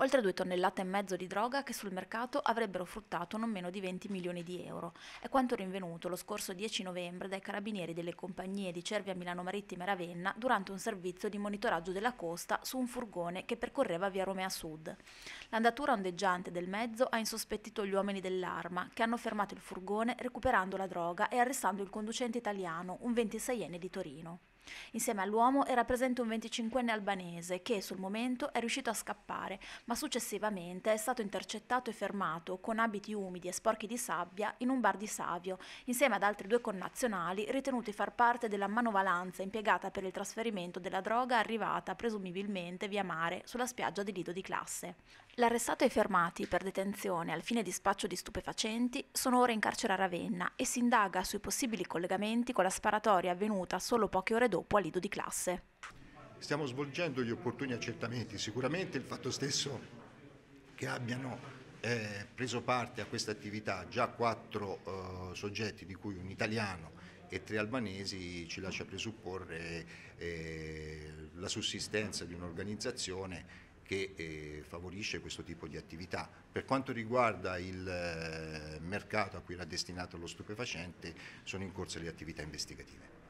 oltre due tonnellate e mezzo di droga che sul mercato avrebbero fruttato non meno di 20 milioni di euro. È quanto rinvenuto lo scorso 10 novembre dai carabinieri delle compagnie di Cervia Milano Marittima e Ravenna durante un servizio di monitoraggio della costa su un furgone che percorreva via Romea Sud. L'andatura ondeggiante del mezzo ha insospettito gli uomini dell'arma che hanno fermato il furgone recuperando la droga e arrestando il conducente italiano, un 26enne di Torino. Insieme all'uomo era presente un 25enne albanese che sul momento è riuscito a scappare, ma successivamente è stato intercettato e fermato con abiti umidi e sporchi di sabbia in un bar di Savio, insieme ad altri due connazionali ritenuti far parte della manovalanza impiegata per il trasferimento della droga arrivata presumibilmente via mare sulla spiaggia di Lido di Classe. L'arrestato e i fermati per detenzione al fine di spaccio di stupefacenti sono ora in carcere a Ravenna e si indaga sui possibili collegamenti con la sparatoria avvenuta solo poche ore dopo dopo al lido di classe. Stiamo svolgendo gli opportuni accertamenti, sicuramente il fatto stesso che abbiano eh, preso parte a questa attività già quattro eh, soggetti, di cui un italiano e tre albanesi, ci lascia presupporre eh, la sussistenza di un'organizzazione che eh, favorisce questo tipo di attività. Per quanto riguarda il eh, mercato a cui era destinato lo stupefacente, sono in corso le attività investigative.